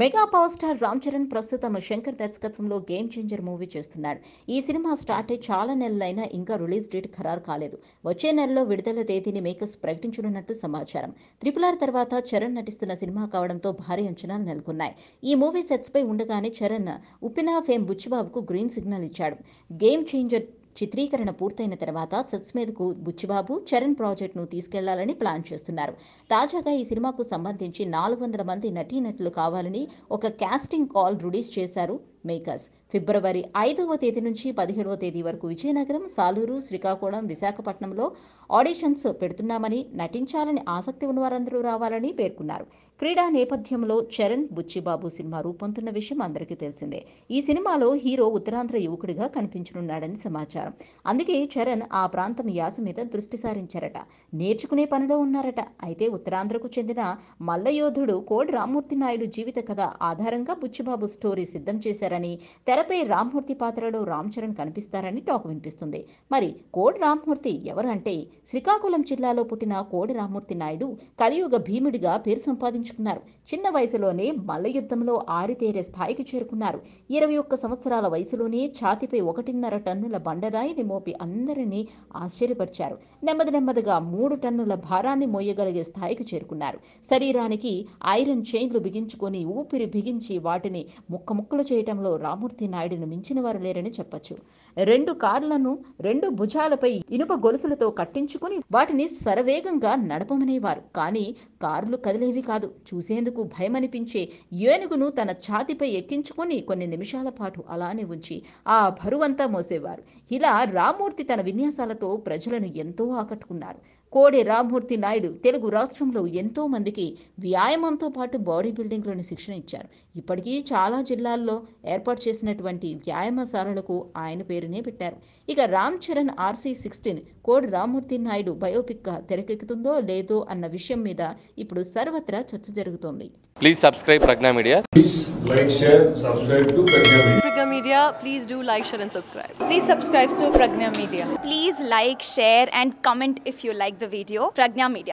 mega power star Ram Charan ప్రస్తుతం శంకర్ దర్శకత్వంలో game changer movie చేస్తున్నాడు ఈ సినిమా స్టార్ట్ అయి చాలా నెలలైనా ఇంకా రిలీజ్ డేట్ ఖరారు కాలేదు వచ్చే నెలలో విడుదల తేదీని మేకర్స్ ప్రకటించనున్నట్టు సమాచారం త్రిపుల్ ఆర్ తర్వాత చరణ్ నటిస్తున్న సినిమా కావడంతో భారీ అంచనాలు నెలకొన్నాయి ఈ మూవీ సెట్స్ పై ఉండగానే చరణ్ ఉపినా ఫేమ్ బుచ్చిబాబుకు గ్రీన్ సిగ్నల్ ఇచ్చాడు గేమ్ చేంజర్ చిత్రీకరణ పూర్తయిన తర్వాత సెట్స్ మీదకు బుచ్చిబాబు చరణ్ ప్రాజెక్ట్ను తీసుకెళ్లాలని ప్లాన్ చేస్తున్నారు తాజాగా ఈ సినిమాకు సంబంధించి నాలుగు వందల మంది నటీనటులు కావాలని ఒక క్యాస్టింగ్ కాల్ రిలీజ్ చేశారు మేకర్స్ ఫిబ్రవరి ఐదవ తేదీ నుంచి పదిహేడవ తేదీ వరకు విజయనగరం సాలూరు శ్రీకాకుళం విశాఖపట్నంలో ఆడిషన్స్ పెడుతున్నామని నటించాలని ఆసక్తి ఉన్న వారందరూ రావాలని పేర్కొన్నారు క్రీడా నేపథ్యంలో చరణ్ బుచ్చిబాబు సినిమా రూపొందుతున్న విషయం అందరికీ తెలిసిందే ఈ సినిమాలో హీరో ఉత్తరాంధ్ర యువకుడిగా కనిపించనున్నాడని సమాచారం అందుకే చరణ్ ఆ ప్రాంతం యాస మీద దృష్టి సారించారట నేర్చుకునే పనిలో ఉన్నారట అయితే ఉత్తరాంధ్రకు చెందిన మల్లయోధుడు కోడి రామ్మూర్తి నాయుడు జీవిత కథ ఆధారంగా బుచ్చిబాబు స్టోరీ సిద్ధం చేశారు చేశారని తెరపై రామ్మూర్తి పాత్రలో రామ్ చరణ్ కనిపిస్తారని టాక్ వినిపిస్తుంది మరి కోడి రామ్మూర్తి ఎవరు అంటే శ్రీకాకుళం జిల్లాలో పుట్టిన కోడి రామ్మూర్తి నాయుడు కలియుగ భీముడిగా పేరు సంపాదించుకున్నారు చిన్న వయసులోనే మల్లయుద్ధంలో ఆరితేరే స్థాయికి చేరుకున్నారు ఇరవై ఒక్క సంవత్సరాల వయసులోనే ఛాతిపై ఒకటిన్నర టన్నుల బండరాయిని మోపి అందరినీ ఆశ్చర్యపరిచారు నెమ్మది నెమ్మదిగా మూడు టన్నుల భారాన్ని మోయగలిగే స్థాయికి చేరుకున్నారు శరీరానికి ఐరన్ చైన్లు బిగించుకొని ఊపిరి బిగించి వాటిని ముక్క ముక్కలు చేయటం రాజకీయంలో రామూర్తి నాయుడిని మించిన వారు లేరని చెప్పచ్చు రెండు కార్లను రెండు భుజాలపై ఇనుప గొలుసులతో కట్టించుకుని వాటిని శరవేగంగా నడపమనేవారు కానీ కార్లు కదిలేవి కాదు చూసేందుకు భయమనిపించే ఏనుగును తన ఛాతిపై ఎక్కించుకుని కొన్ని నిమిషాల పాటు అలానే ఉంచి ఆ బరువంతా మోసేవారు ఇలా రామూర్తి తన విన్యాసాలతో ప్రజలను ఎంతో ఆకట్టుకున్నారు కోడి రామూర్తి నాయుడు తెలుగు రాష్ట్రంలో ఎంతో మందికి వ్యాయామంతో పాటు బాడీ బిల్డింగ్లోని శిక్షణ ఇచ్చారు ఇప్పటికీ చాలా జిల్లాల్లో ఏర్పాటు చేసినటువంటి వ్యాయామశాలలకు ఆయన పేరునే పెట్టారు ఇక Ram Charan RC sixteen code Rammurthy Naidu biopic తెరకెక్కుతుందో లేదో అన్న విషయం మీద ఇప్పుడు సర్వత్రా చర్చ జరుగుతోంది please subscribe Pragna media please like share subscribe to Pragna media Pragna media please do like share and subscribe please subscribe to Pragna media please like share and comment if you like the video Pragna media